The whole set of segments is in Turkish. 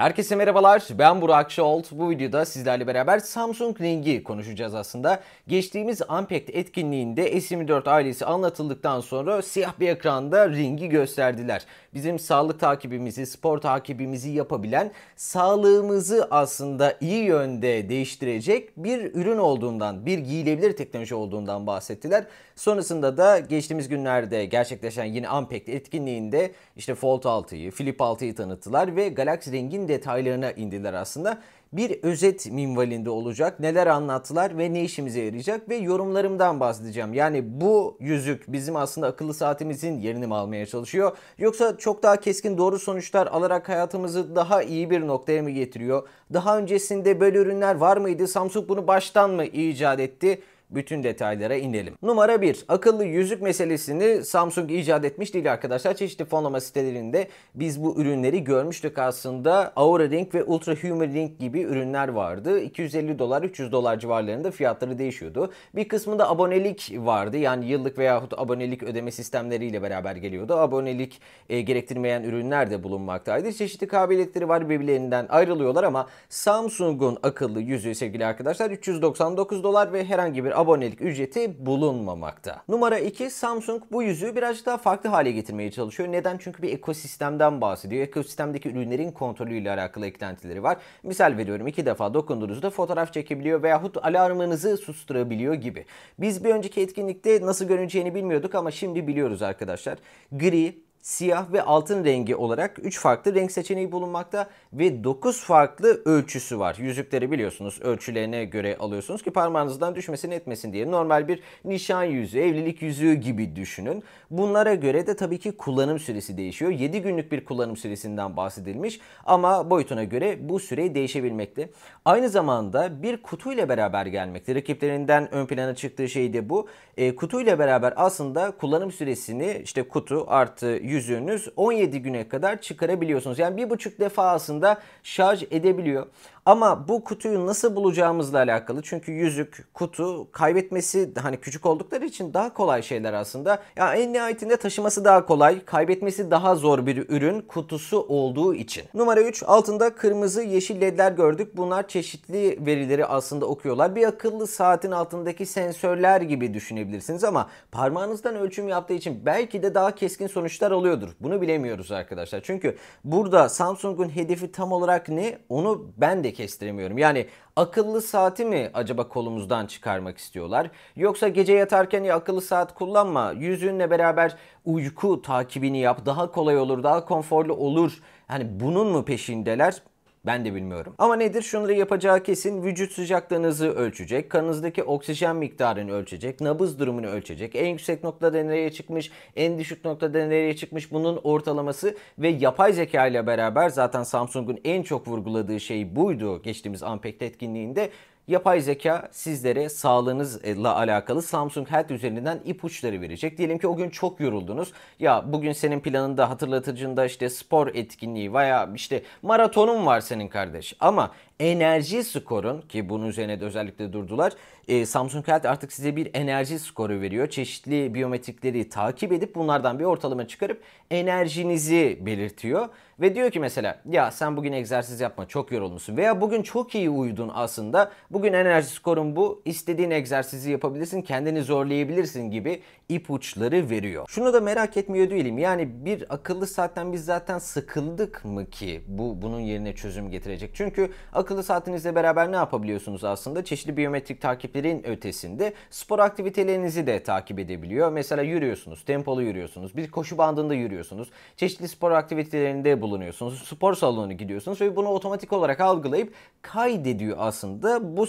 Herkese merhabalar ben Burak Şolt. Bu videoda sizlerle beraber Samsung Ring'i konuşacağız aslında. Geçtiğimiz Unpacked etkinliğinde S24 ailesi anlatıldıktan sonra siyah bir ekranda ringi gösterdiler. Bizim sağlık takibimizi, spor takibimizi yapabilen sağlığımızı aslında iyi yönde değiştirecek bir ürün olduğundan, bir giyilebilir teknoloji olduğundan bahsettiler. Sonrasında da geçtiğimiz günlerde gerçekleşen yine Unpacked etkinliğinde işte Fold 6'yı, Flip 6'yı tanıttılar ve Galaxy Ring'in detaylarına indiler aslında. Bir özet minvalinde olacak. Neler anlattılar ve ne işimize yarayacak ve yorumlarımdan bahsedeceğim. Yani bu yüzük bizim aslında akıllı saatimizin yerini mi almaya çalışıyor? Yoksa çok daha keskin doğru sonuçlar alarak hayatımızı daha iyi bir noktaya mı getiriyor? Daha öncesinde böyle ürünler var mıydı? Samsung bunu baştan mı icat etti? bütün detaylara inelim. Numara 1. Akıllı yüzük meselesini Samsung icat etmiş değil arkadaşlar. Çeşitli fonlama sitelerinde biz bu ürünleri görmüştük aslında. Aura Ring ve Ultra Human Ring gibi ürünler vardı. 250 dolar 300 dolar civarlarında fiyatları değişiyordu. Bir kısmında abonelik vardı. Yani yıllık veyahut abonelik ödeme sistemleriyle beraber geliyordu. Abonelik e, gerektirmeyen ürünler de bulunmaktaydı. Çeşitli kabiliyetleri var birbirlerinden ayrılıyorlar ama Samsung'un akıllı yüzüğü sevgili arkadaşlar 399 dolar ve herhangi bir abonelik ücreti bulunmamakta. Numara 2 Samsung bu yüzüğü birazcık daha farklı hale getirmeye çalışıyor. Neden? Çünkü bir ekosistemden bahsediyor. Ekosistemdeki ürünlerin kontrolüyle alakalı eklentileri var. Misal veriyorum iki defa dokunduğunuzda fotoğraf çekebiliyor veyahut alarmınızı susturabiliyor gibi. Biz bir önceki etkinlikte nasıl görüneceğini bilmiyorduk ama şimdi biliyoruz arkadaşlar. Gri, siyah ve altın rengi olarak 3 farklı renk seçeneği bulunmakta ve 9 farklı ölçüsü var. Yüzükleri biliyorsunuz ölçülerine göre alıyorsunuz ki parmağınızdan düşmesin etmesin diye. Normal bir nişan yüzüğü, evlilik yüzüğü gibi düşünün. Bunlara göre de tabii ki kullanım süresi değişiyor. 7 günlük bir kullanım süresinden bahsedilmiş ama boyutuna göre bu süre değişebilmekte. Aynı zamanda bir kutuyla beraber gelmekte. Rakiplerinden ön plana çıktığı şey de bu. E, kutuyla beraber aslında kullanım süresini işte kutu artı yüzüğünüz 17 güne kadar çıkarabiliyorsunuz. Yani bir buçuk defa aslında şarj edebiliyor. Ama bu kutuyu nasıl bulacağımızla alakalı. Çünkü yüzük, kutu kaybetmesi hani küçük oldukları için daha kolay şeyler aslında. Ya yani en nihayetinde taşıması daha kolay, kaybetmesi daha zor bir ürün kutusu olduğu için. Numara 3 altında kırmızı yeşil ledler gördük. Bunlar çeşitli verileri aslında okuyorlar. Bir akıllı saatin altındaki sensörler gibi düşünebilirsiniz ama parmağınızdan ölçüm yaptığı için belki de daha keskin sonuçlar oluyordur. Bunu bilemiyoruz arkadaşlar. Çünkü burada Samsung'un hedefi tam olarak ne? Onu ben de de kestiremiyorum. Yani akıllı saati mi acaba kolumuzdan çıkarmak istiyorlar? Yoksa gece yatarken ya akıllı saat kullanma, yüzünle beraber uyku takibini yap, daha kolay olur, daha konforlu olur. Hani bunun mu peşindeler? Ben de bilmiyorum. Ama nedir? Şunları yapacağı kesin. Vücut sıcaklığınızı ölçecek. Kanınızdaki oksijen miktarını ölçecek. Nabız durumunu ölçecek. En yüksek noktada nereye çıkmış, en düşük noktada nereye çıkmış bunun ortalaması ve yapay zeka ile beraber zaten Samsung'un en çok vurguladığı şey buydu geçtiğimiz Unpacked etkinliğinde Yapay zeka sizlere sağlığınızla alakalı Samsung Health üzerinden ipuçları verecek. Diyelim ki o gün çok yoruldunuz. Ya bugün senin planında hatırlatıcında işte spor etkinliği veya işte maratonun var senin kardeş. Ama enerji skorun ki bunun üzerine de özellikle durdular. E, Samsung Health artık size bir enerji skoru veriyor. Çeşitli biyometrikleri takip edip bunlardan bir ortalama çıkarıp enerjinizi belirtiyor. Ve diyor ki mesela ya sen bugün egzersiz yapma çok yorulmuşsun veya bugün çok iyi uyudun aslında bugün enerji skorun bu istediğin egzersizi yapabilirsin kendini zorlayabilirsin gibi ipuçları veriyor. Şunu da merak etmiyor değilim yani bir akıllı saatten biz zaten sıkıldık mı ki bu bunun yerine çözüm getirecek? Çünkü akıllı saatinizle beraber ne yapabiliyorsunuz aslında? Çeşitli biyometrik takiplerin ötesinde spor aktivitelerinizi de takip edebiliyor. Mesela yürüyorsunuz, tempolu yürüyorsunuz, bir koşu bandında yürüyorsunuz. Çeşitli spor aktivitelerinde bulunuyorsunuz bulunuyorsunuz, spor salonu gidiyorsunuz ve bunu otomatik olarak algılayıp kaydediyor aslında. Bu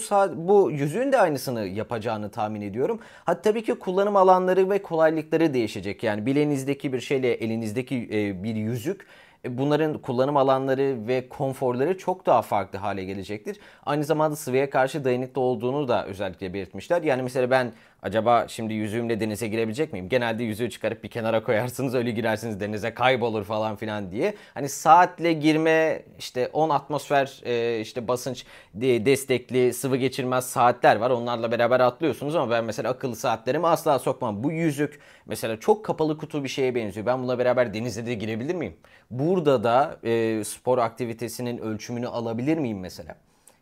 bu yüzüğün de aynısını yapacağını tahmin ediyorum. Hatta tabii ki kullanım alanları ve kolaylıkları değişecek. Yani bilenizdeki bir şeyle elinizdeki e, bir yüzük e, bunların kullanım alanları ve konforları çok daha farklı hale gelecektir. Aynı zamanda sıvıya karşı dayanıklı olduğunu da özellikle belirtmişler. Yani mesela ben acaba şimdi yüzüğümle denize girebilecek miyim? Genelde yüzüğü çıkarıp bir kenara koyarsınız öyle girersiniz denize kaybolur falan filan diye. Hani saatle girme işte 10 atmosfer e, işte basınç destekli sıvı geçirmez saatler var. Onlarla beraber atlıyorsunuz ama ben mesela akıllı saatlerimi asla sokmam. Bu yüzük mesela çok kapalı kutu bir şeye benziyor. Ben bununla beraber denize de girebilir miyim? Bu burada da e, spor aktivitesinin ölçümünü alabilir miyim mesela?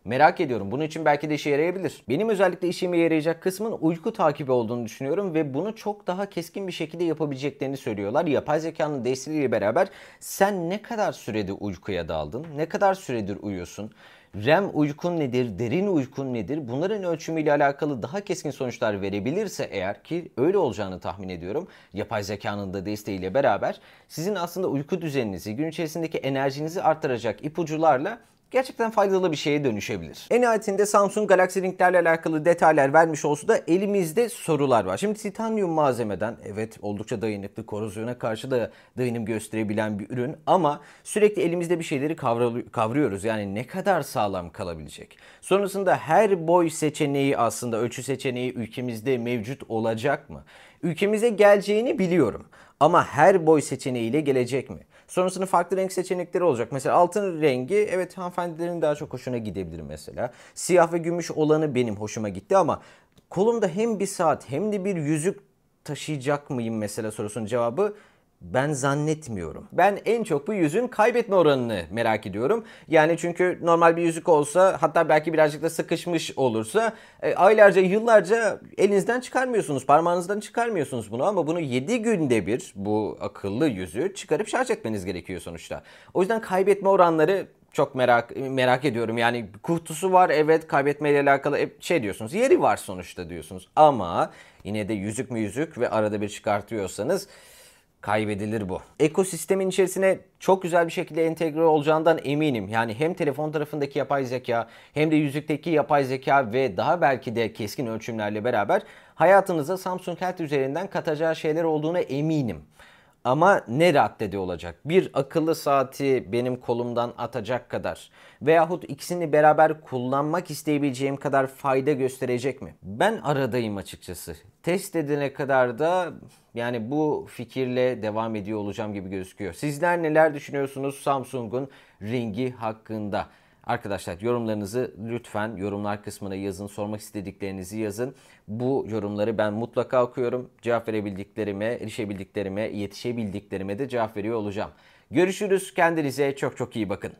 Merak ediyorum. Bunun için belki de işe yarayabilir. Benim özellikle işime yarayacak kısmın uyku takibi olduğunu düşünüyorum ve bunu çok daha keskin bir şekilde yapabileceklerini söylüyorlar. Yapay zekanın desteğiyle beraber sen ne kadar sürede uykuya daldın? Ne kadar süredir uyuyorsun? REM uykun nedir, derin uykun nedir bunların ölçümüyle alakalı daha keskin sonuçlar verebilirse eğer ki öyle olacağını tahmin ediyorum. Yapay zekanın da desteğiyle beraber sizin aslında uyku düzeninizi, gün içerisindeki enerjinizi artıracak ipucularla gerçekten faydalı bir şeye dönüşebilir. En nihayetinde Samsung Galaxy ringlerle alakalı detaylar vermiş olsa da elimizde sorular var. Şimdi titanyum malzemeden evet oldukça dayanıklı korozyona karşı da dayanım gösterebilen bir ürün ama sürekli elimizde bir şeyleri kavruyoruz. Yani ne kadar sağlam kalabilecek? Sonrasında her boy seçeneği aslında ölçü seçeneği ülkemizde mevcut olacak mı? Ülkemize geleceğini biliyorum. Ama her boy seçeneğiyle gelecek mi? Sonrasında farklı renk seçenekleri olacak. Mesela altın rengi evet hanımefendilerin daha çok hoşuna gidebilir mesela. Siyah ve gümüş olanı benim hoşuma gitti ama kolumda hem bir saat hem de bir yüzük taşıyacak mıyım mesela sorusunun cevabı ben zannetmiyorum. Ben en çok bu yüzün kaybetme oranını merak ediyorum. Yani çünkü normal bir yüzük olsa hatta belki birazcık da sıkışmış olursa e, aylarca yıllarca elinizden çıkarmıyorsunuz. Parmağınızdan çıkarmıyorsunuz bunu ama bunu 7 günde bir bu akıllı yüzü çıkarıp şarj etmeniz gerekiyor sonuçta. O yüzden kaybetme oranları çok merak merak ediyorum. Yani kutusu var evet kaybetmeyle alakalı şey diyorsunuz. Yeri var sonuçta diyorsunuz. Ama yine de yüzük mü yüzük ve arada bir çıkartıyorsanız kaybedilir bu. Ekosistemin içerisine çok güzel bir şekilde entegre olacağından eminim. Yani hem telefon tarafındaki yapay zeka hem de yüzükteki yapay zeka ve daha belki de keskin ölçümlerle beraber hayatınıza Samsung Health üzerinden katacağı şeyler olduğuna eminim. Ama ne raddede olacak? Bir akıllı saati benim kolumdan atacak kadar veyahut ikisini beraber kullanmak isteyebileceğim kadar fayda gösterecek mi? Ben aradayım açıkçası. Test edene kadar da yani bu fikirle devam ediyor olacağım gibi gözüküyor. Sizler neler düşünüyorsunuz Samsung'un ringi hakkında? Arkadaşlar yorumlarınızı lütfen yorumlar kısmına yazın. Sormak istediklerinizi yazın. Bu yorumları ben mutlaka okuyorum. Cevap verebildiklerime, erişebildiklerime, yetişebildiklerime de cevap veriyor olacağım. Görüşürüz. Kendinize çok çok iyi bakın.